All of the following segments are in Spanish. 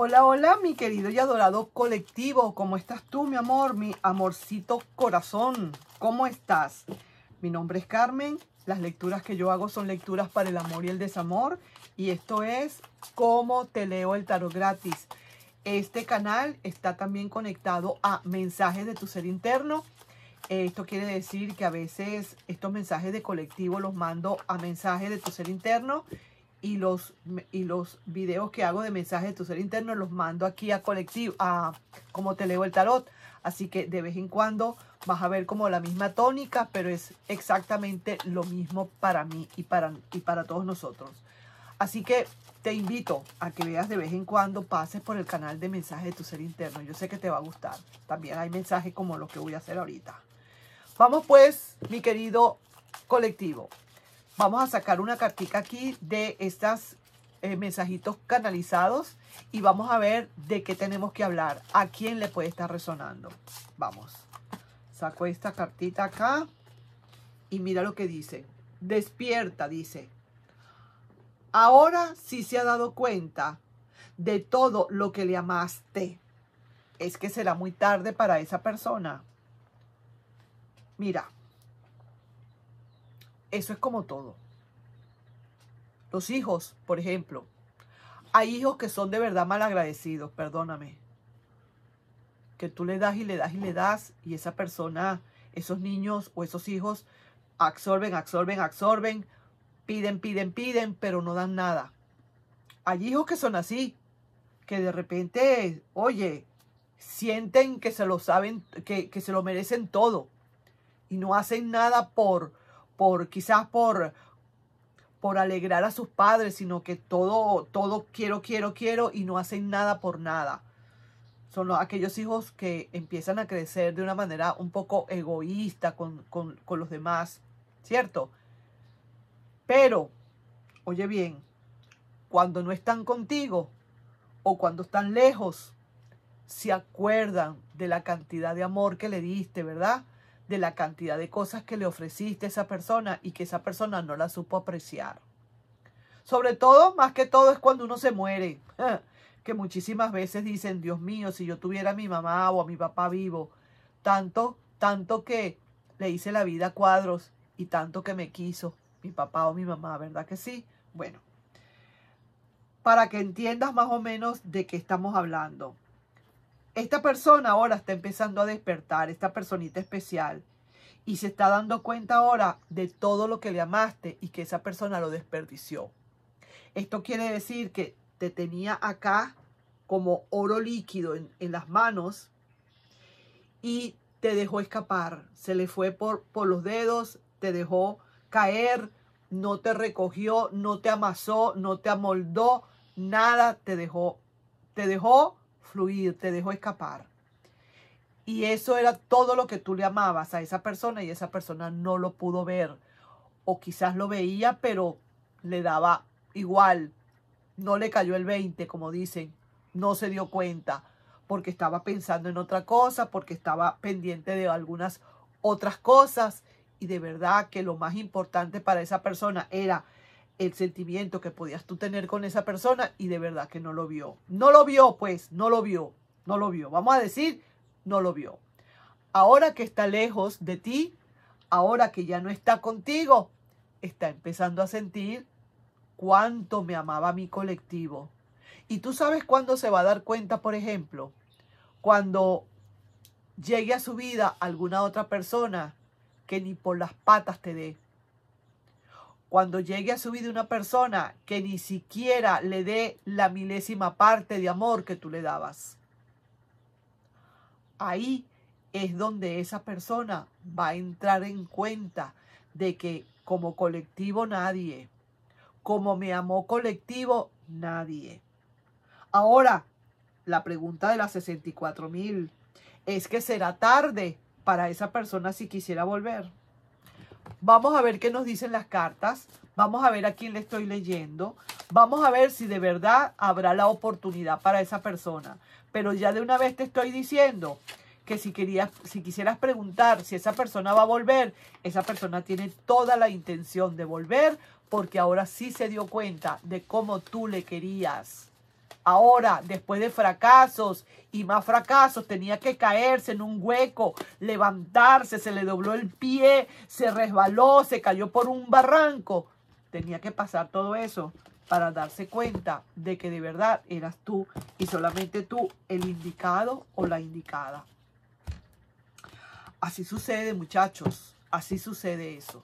Hola, hola, mi querido y adorado colectivo. ¿Cómo estás tú, mi amor? Mi amorcito corazón. ¿Cómo estás? Mi nombre es Carmen. Las lecturas que yo hago son lecturas para el amor y el desamor. Y esto es Cómo te leo el tarot gratis. Este canal está también conectado a mensajes de tu ser interno. Esto quiere decir que a veces estos mensajes de colectivo los mando a mensajes de tu ser interno y los, y los videos que hago de mensajes de tu ser interno los mando aquí a colectivo, a como te leo el tarot. Así que de vez en cuando vas a ver como la misma tónica, pero es exactamente lo mismo para mí y para, y para todos nosotros. Así que te invito a que veas de vez en cuando, pases por el canal de mensajes de tu ser interno. Yo sé que te va a gustar. También hay mensajes como los que voy a hacer ahorita. Vamos pues, mi querido colectivo. Vamos a sacar una cartita aquí de estos eh, mensajitos canalizados y vamos a ver de qué tenemos que hablar, a quién le puede estar resonando. Vamos, saco esta cartita acá y mira lo que dice. Despierta, dice. Ahora sí se ha dado cuenta de todo lo que le amaste. Es que será muy tarde para esa persona. Mira, eso es como todo. Los hijos, por ejemplo. Hay hijos que son de verdad malagradecidos, perdóname. Que tú le das y le das y le das y esa persona, esos niños o esos hijos absorben, absorben, absorben, piden, piden, piden, pero no dan nada. Hay hijos que son así, que de repente, oye, sienten que se lo saben, que, que se lo merecen todo y no hacen nada por quizás por por alegrar a sus padres, sino que todo, todo quiero, quiero, quiero y no hacen nada por nada. Son aquellos hijos que empiezan a crecer de una manera un poco egoísta con, con, con los demás, ¿cierto? Pero, oye bien, cuando no están contigo o cuando están lejos, se acuerdan de la cantidad de amor que le diste, ¿verdad? de la cantidad de cosas que le ofreciste a esa persona y que esa persona no la supo apreciar. Sobre todo, más que todo, es cuando uno se muere. Que muchísimas veces dicen, Dios mío, si yo tuviera a mi mamá o a mi papá vivo, tanto, tanto que le hice la vida a cuadros y tanto que me quiso mi papá o mi mamá, ¿verdad que sí? Bueno, para que entiendas más o menos de qué estamos hablando esta persona ahora está empezando a despertar, esta personita especial, y se está dando cuenta ahora de todo lo que le amaste y que esa persona lo desperdició. Esto quiere decir que te tenía acá como oro líquido en, las manos y te dejó escapar, se le fue por, por los dedos, te dejó caer, no te recogió, no te amasó, no te amoldó, nada te dejó. Te dejó fluir, te dejó escapar. Y eso era todo lo que tú le amabas a esa persona y esa persona no lo pudo ver. O quizás lo veía, pero le daba igual. No le cayó el 20, como dicen. No se dio cuenta porque estaba pensando en otra cosa, porque estaba pendiente de algunas otras cosas. Y de verdad que lo más importante para esa persona era el sentimiento que podías tú tener con esa persona y de verdad que no lo vio. No lo vio, pues, no lo vio, no lo vio. Vamos a decir, no lo vio. Ahora que está lejos de ti, ahora que ya no está contigo, está empezando a sentir cuánto me amaba mi colectivo. Y tú sabes cuándo se va a dar cuenta, por ejemplo, cuando llegue a su vida alguna otra persona que ni por las patas te dé cuando llegue a su vida una persona que ni siquiera le dé la milésima parte de amor que tú le dabas. Ahí es donde esa persona va a entrar en cuenta de que como colectivo nadie, como me amó colectivo nadie. Ahora, la pregunta de las 64 mil es que será tarde para esa persona si quisiera volver. Vamos a ver qué nos dicen las cartas. Vamos a ver a quién le estoy leyendo. Vamos a ver si de verdad habrá la oportunidad para esa persona. Pero ya de una vez te estoy diciendo que si, querías, si quisieras preguntar si esa persona va a volver, esa persona tiene toda la intención de volver porque ahora sí se dio cuenta de cómo tú le querías. Ahora, después de fracasos y más fracasos, tenía que caerse en un hueco, levantarse, se le dobló el pie, se resbaló, se cayó por un barranco. Tenía que pasar todo eso para darse cuenta de que de verdad eras tú y solamente tú el indicado o la indicada. Así sucede, muchachos. Así sucede eso.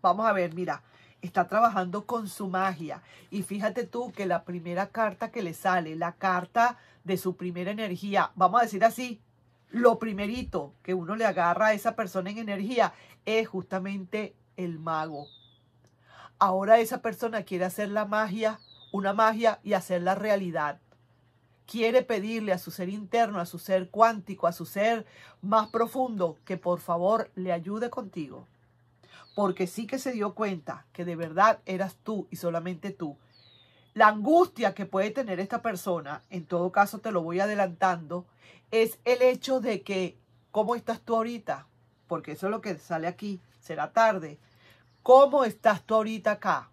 Vamos a ver, mira está trabajando con su magia. Y fíjate tú que la primera carta que le sale, la carta de su primera energía, vamos a decir así, lo primerito que uno le agarra a esa persona en energía es justamente el mago. Ahora esa persona quiere hacer la magia, una magia y hacerla realidad. Quiere pedirle a su ser interno, a su ser cuántico, a su ser más profundo, que por favor le ayude contigo porque sí que se dio cuenta que de verdad eras tú y solamente tú. La angustia que puede tener esta persona, en todo caso te lo voy adelantando, es el hecho de que, ¿cómo estás tú ahorita? Porque eso es lo que sale aquí, será tarde. ¿Cómo estás tú ahorita acá?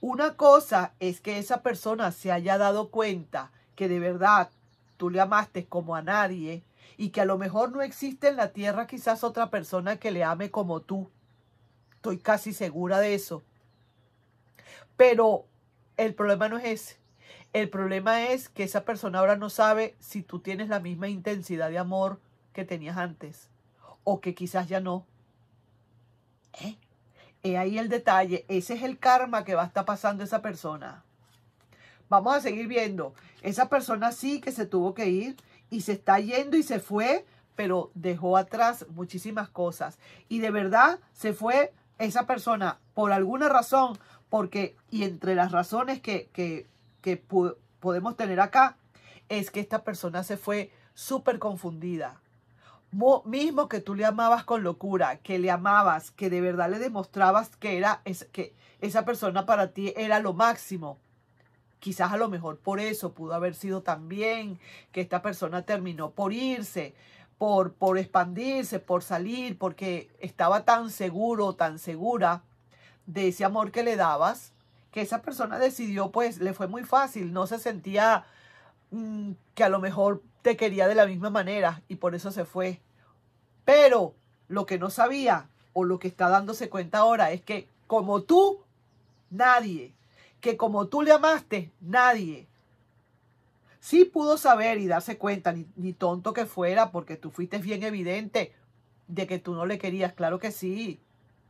Una cosa es que esa persona se haya dado cuenta que de verdad tú le amaste como a nadie y que a lo mejor no existe en la tierra quizás otra persona que le ame como tú Estoy casi segura de eso. Pero el problema no es ese. El problema es que esa persona ahora no sabe si tú tienes la misma intensidad de amor que tenías antes o que quizás ya no. ¿Eh? He ahí el detalle. Ese es el karma que va a estar pasando esa persona. Vamos a seguir viendo. Esa persona sí que se tuvo que ir y se está yendo y se fue, pero dejó atrás muchísimas cosas. Y de verdad se fue esa persona, por alguna razón, porque, y entre las razones que, que, que podemos tener acá, es que esta persona se fue súper confundida. mismo que tú le amabas con locura, que le amabas, que de verdad le demostrabas que, era es que esa persona para ti era lo máximo. Quizás a lo mejor por eso pudo haber sido también que esta persona terminó por irse por, expandirse, por salir, porque estaba tan seguro, tan segura de ese amor que le dabas, que esa persona decidió, pues le fue muy fácil, no se sentía mm, que a lo mejor te quería de la misma manera y por eso se fue. Pero lo que no sabía o lo que está dándose cuenta ahora es que como tú, nadie. Que como tú le amaste, nadie sí pudo saber y darse cuenta, ni, tonto que fuera, porque tú fuiste bien evidente de que tú no le querías, claro que sí,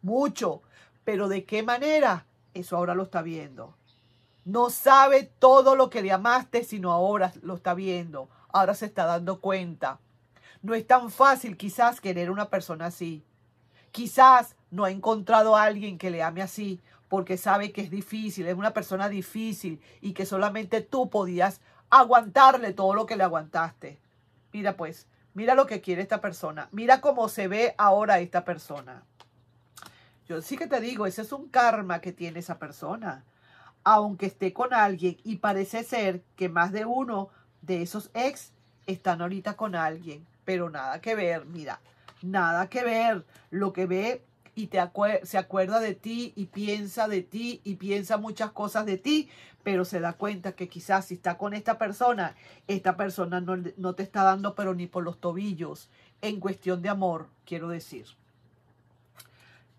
mucho, pero de qué manera, eso ahora lo está viendo. No sabe todo lo que le amaste, sino ahora lo está viendo, ahora se está dando cuenta. No es tan fácil quizás querer una persona así. Quizás no ha encontrado a alguien que le ame así, porque sabe que es difícil, es una persona difícil y que solamente tú podías aguantarle todo lo que le aguantaste. Mira pues, mira lo que quiere esta persona, mira cómo se ve ahora esta persona. Yo sí que te digo, ese es un karma que tiene esa persona. Aunque esté con alguien y parece ser que más de uno de esos ex están ahorita con alguien, pero nada que ver, mira, nada que ver. Lo que ve y te se acuerda de ti y piensa de ti y piensa muchas cosas de ti, pero se da cuenta que quizás si está con esta persona, esta persona no, no te está dando pero ni por los tobillos en cuestión de amor, quiero decir.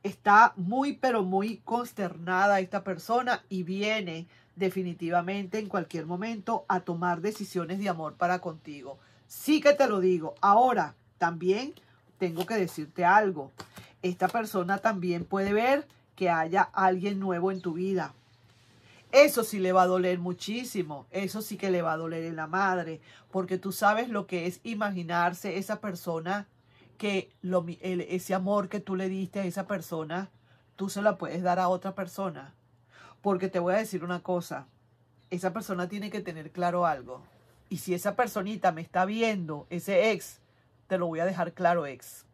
Está muy pero muy consternada esta persona y viene definitivamente en cualquier momento a tomar decisiones de amor para contigo. Sí que te lo digo. Ahora, también tengo que decirte algo esta persona también puede ver que haya alguien nuevo en tu vida. Eso sí le va a doler muchísimo, eso sí que le va a doler en la madre, porque tú sabes lo que es imaginarse esa persona que ese amor que tú le diste a esa persona, tú se la puedes dar a otra persona. Porque te voy a decir una cosa, esa persona tiene que tener claro algo. Y si esa personita me está viendo, ese ex, te lo voy a dejar claro, ex.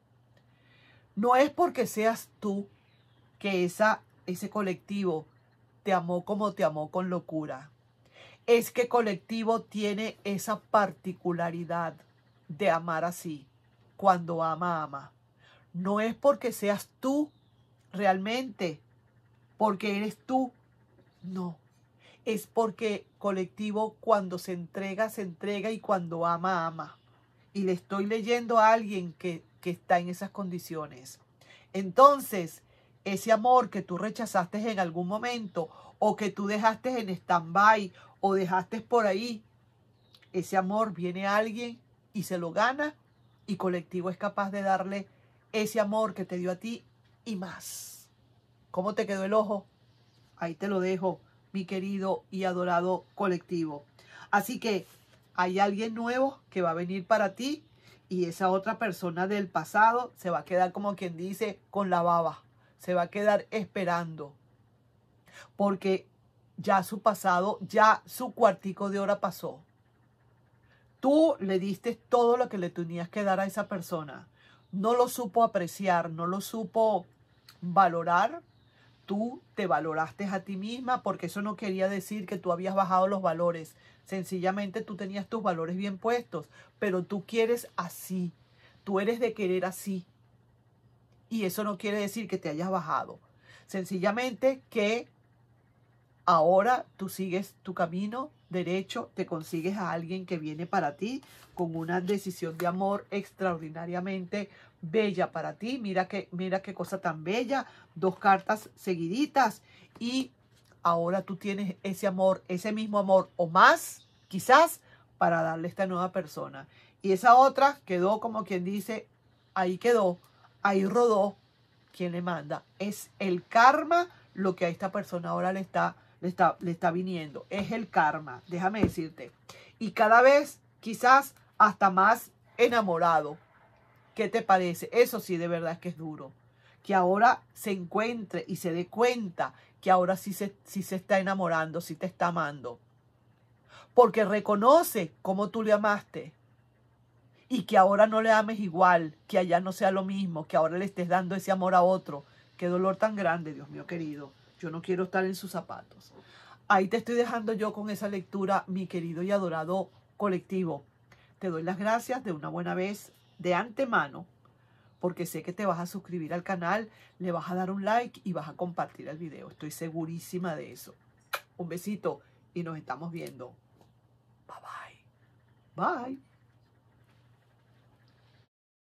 No es porque seas tú que esa, ese colectivo te amó como te amó con locura. Es que colectivo tiene esa particularidad de amar así. Cuando ama, ama. No es porque seas tú realmente, porque eres tú. No. Es porque colectivo cuando se entrega, se entrega y cuando ama, ama. Y le estoy leyendo a alguien que que está en esas condiciones. Entonces, ese amor que tú rechazaste en algún momento o que tú dejaste en stand-by o dejaste por ahí, ese amor viene a alguien y se lo gana y colectivo es capaz de darle ese amor que te dio a ti y más. ¿Cómo te quedó el ojo? Ahí te lo dejo, mi querido y adorado colectivo. Así que hay alguien nuevo que va a venir para ti y esa otra persona del pasado se va a quedar como quien dice con la baba, se va a quedar esperando. Porque ya su pasado, ya su cuartico de hora pasó. Tú le diste todo lo que le tenías que dar a esa persona. No lo supo apreciar, no lo supo valorar tú te valoraste a ti misma, porque eso no quería decir que tú habías bajado los valores. Sencillamente tú tenías tus valores bien puestos, pero tú quieres así. Tú eres de querer así. Y eso no quiere decir que te hayas bajado. Sencillamente que ahora tú sigues tu camino derecho, te consigues a alguien que viene para ti con una decisión de amor extraordinariamente bella para ti. Mira qué, mira qué cosa tan bella. Dos cartas seguiditas. Y ahora tú tienes ese amor, ese mismo amor o más, quizás, para darle a esta nueva persona. Y esa otra quedó como quien dice, ahí quedó, ahí rodó. Quien le manda es el karma lo que a esta persona ahora le está, le está, le está viniendo. Es el karma, déjame decirte. Y cada vez, quizás, hasta más enamorado ¿Qué te parece? Eso sí de verdad es que es duro. Que ahora se encuentre y se dé cuenta que ahora sí se, sí se está enamorando, sí te está amando. Porque reconoce cómo tú le amaste y que ahora no le ames igual, que allá no sea lo mismo, que ahora le estés dando ese amor a otro. Qué dolor tan grande, Dios mío querido. Yo no quiero estar en sus zapatos. Ahí te estoy dejando yo con esa lectura, mi querido y adorado colectivo. Te doy las gracias de una buena vez de antemano, porque sé que te vas a suscribir al canal, le vas a dar un like y vas a compartir el video. Estoy segurísima de eso. Un besito y nos estamos viendo. Bye bye. Bye.